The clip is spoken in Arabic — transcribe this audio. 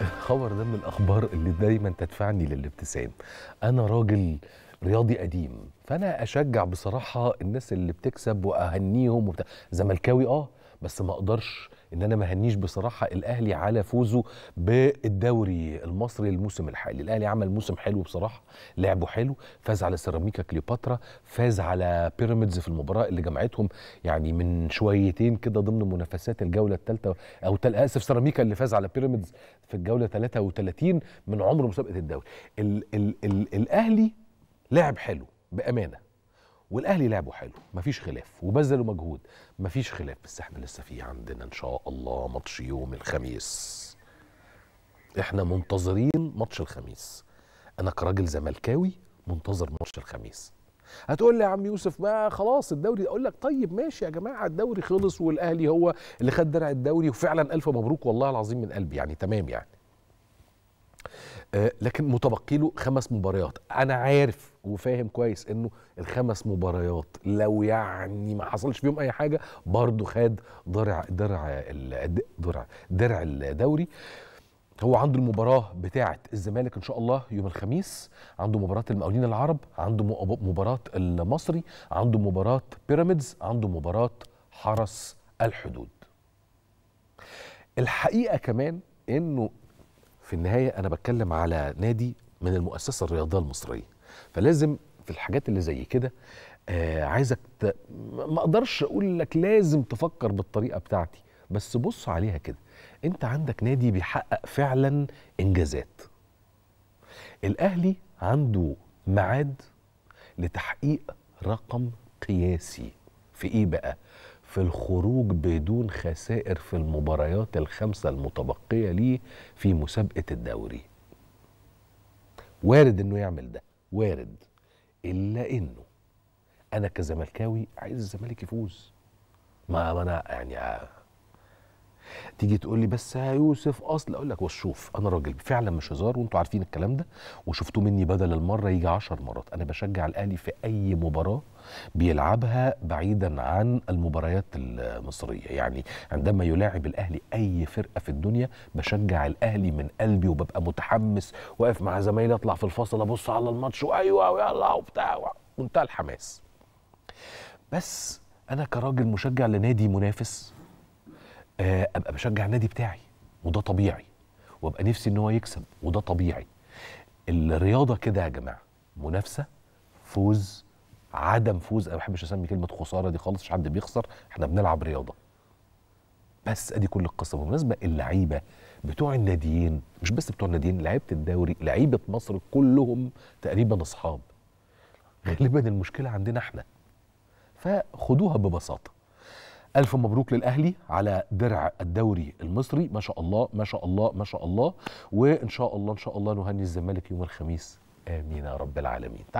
الخبر ده من الاخبار اللي دايما تدفعني للابتسام انا راجل رياضي قديم فانا اشجع بصراحه الناس اللي بتكسب واهنيهم وبتاع زملكاوي اه بس ما اقدرش ان انا ما هنيش بصراحه الاهلي على فوزه بالدوري المصري الموسم الحالي الاهلي عمل موسم حلو بصراحه لعبه حلو فاز على سيراميكا كليوباترا فاز على بيراميدز في المباراه اللي جمعتهم يعني من شويتين كده ضمن منافسات الجوله الثالثه او تل... اسف سيراميكا اللي فاز على بيراميدز في الجوله 33 من عمر مسابقه الدوري ال... ال... ال... الاهلي لعب حلو بامانه والاهلي لعبوا حلو مفيش خلاف وبذلوا مجهود مفيش خلاف بس احنا لسه في عندنا ان شاء الله ماتش يوم الخميس احنا منتظرين ماتش الخميس انا كراجل زملكاوي منتظر ماتش الخميس هتقول لي يا عم يوسف ما خلاص الدوري اقول لك طيب ماشي يا جماعه الدوري خلص والاهلي هو اللي خد درع الدوري وفعلا الف مبروك والله العظيم من قلبي يعني تمام يعني آه، لكن متبقي له خمس مباريات انا عارف وفاهم كويس انه الخمس مباريات لو يعني ما حصلش فيهم اي حاجه برضه خد درع درع درع درع الدوري هو عنده المباراة بتاعة الزمالك إن شاء الله يوم الخميس عنده مباراة المقاولين العرب عنده مباراة المصري عنده مباراة بيراميدز عنده مباراة حرس الحدود الحقيقة كمان إنه في النهايه انا بتكلم على نادي من المؤسسه الرياضيه المصريه فلازم في الحاجات اللي زي كده آه عايزك ت... ما اقدرش اقول لك لازم تفكر بالطريقه بتاعتي بس بص عليها كده انت عندك نادي بيحقق فعلا انجازات الاهلي عنده ميعاد لتحقيق رقم قياسي في ايه بقى في الخروج بدون خسائر في المباريات الخمسة المتبقية ليه في مسابقة الدوري وارد انه يعمل ده وارد الا انه انا كزملكاوي عايز الزمالك يفوز ما انا يعني تيجي تقول لي بس يا يوسف اصل اقول لك وشوف انا راجل فعلا مش هزار وانتوا عارفين الكلام ده وشفتوه مني بدل المره يجي 10 مرات انا بشجع الاهلي في اي مباراه بيلعبها بعيدا عن المباريات المصريه يعني عندما يلاعب الاهلي اي فرقه في الدنيا بشجع الاهلي من قلبي وببقى متحمس واقف مع زمايلي اطلع في الفاصل ابص على الماتش وايوه ويلا وبتاع منتهى الحماس بس انا كراجل مشجع لنادي منافس آه، ابقى بشجع النادي بتاعي وده طبيعي وابقى نفسي ان هو يكسب وده طبيعي الرياضه كده يا جماعه منافسه فوز عدم فوز انا ما بحبش اسمي كلمه خساره دي خالص مش حد بيخسر احنا بنلعب رياضه بس ادي كل القصه بالمناسبه اللعيبه بتوع الناديين مش بس بتوع الناديين لعيبه الدوري لعيبه مصر كلهم تقريبا اصحاب غالبا المشكله عندنا احنا فخدوها ببساطه ألف مبروك للأهلي على درع الدوري المصري ما شاء الله ما شاء الله ما شاء الله وإن شاء الله إن شاء الله نهني الزمالك يوم الخميس آمين يا رب العالمين